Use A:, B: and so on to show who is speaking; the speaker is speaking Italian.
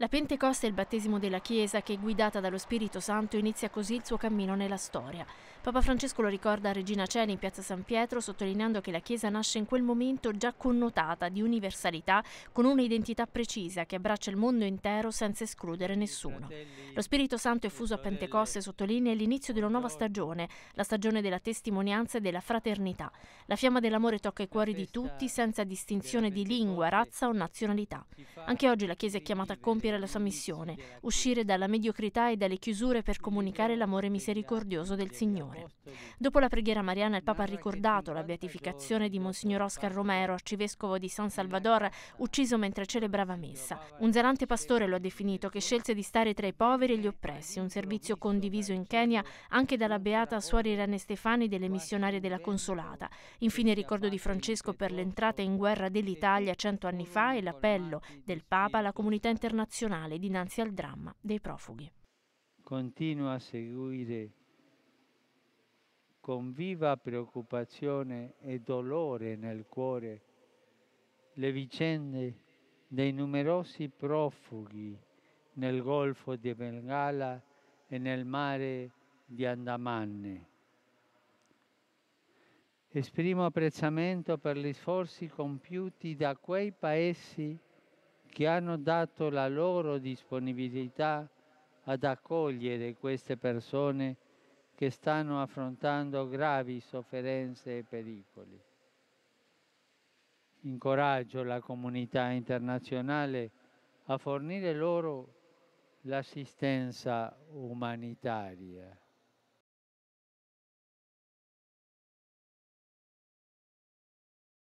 A: La Pentecoste è il battesimo della Chiesa che, guidata dallo Spirito Santo, inizia così il suo cammino nella storia. Papa Francesco lo ricorda a Regina Celi in piazza San Pietro, sottolineando che la Chiesa nasce in quel momento già connotata di universalità, con un'identità precisa che abbraccia il mondo intero senza escludere nessuno. Lo Spirito Santo effuso a Pentecoste sottolinea l'inizio di una nuova stagione, la stagione della testimonianza e della fraternità. La fiamma dell'amore tocca i cuori di tutti, senza distinzione di lingua, razza o nazionalità. Anche oggi la Chiesa è chiamata a compiere compiere la sua missione, uscire dalla mediocrità e dalle chiusure per comunicare l'amore misericordioso del Signore. Dopo la preghiera mariana il Papa ha ricordato la beatificazione di Monsignor Oscar Romero, arcivescovo di San Salvador, ucciso mentre celebrava messa. Un zelante pastore lo ha definito che scelse di stare tra i poveri e gli eh, oppressi, un servizio condiviso in Kenya anche dalla beata Suor Irene Stefani delle missionarie della Consolata. Infine ricordo di Francesco per l'entrata in guerra dell'Italia cento anni fa e l'appello del Papa alla comunità internazionale dinanzi al dramma dei profughi.
B: Continua a seguire con viva preoccupazione e dolore nel cuore le vicende dei numerosi profughi nel Golfo di Bengala e nel mare di Andaman. Esprimo apprezzamento per gli sforzi compiuti da quei paesi che hanno dato la loro disponibilità ad accogliere queste persone che stanno affrontando gravi sofferenze e pericoli. Incoraggio la comunità internazionale a fornire loro l'assistenza umanitaria.